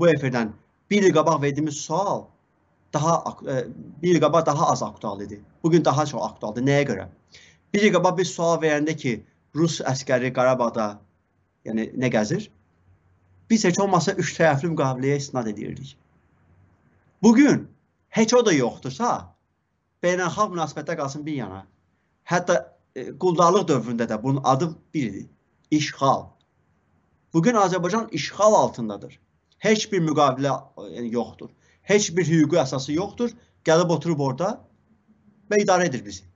bu efirdən bir il qabaq verdiyimiz sual daha e, bir il qabaq daha az aktual idi. Bu gün daha çox aktualdır. Nəyə görə? Bir il qabaq biz sual verəndə ki, Rus əskəri Qarabağda yəni nə gəzir? Biz heç olmasa üç tərəfli müqaviləyə istinad edirdik. Bu gün heç o da yoxdursa, beynəlxalq münasibətdə qalsın bir yana. Hətta e, quldarlıq dövründə də bunun adı bir idi. İşğal. Bugün Azərbaycan işğal altındadır. Heç bir müqavilə e, yəni, yoxdur. Heç bir hüquqi əsası yoxdur. Gəlib oturub orada və idarə edir bizi.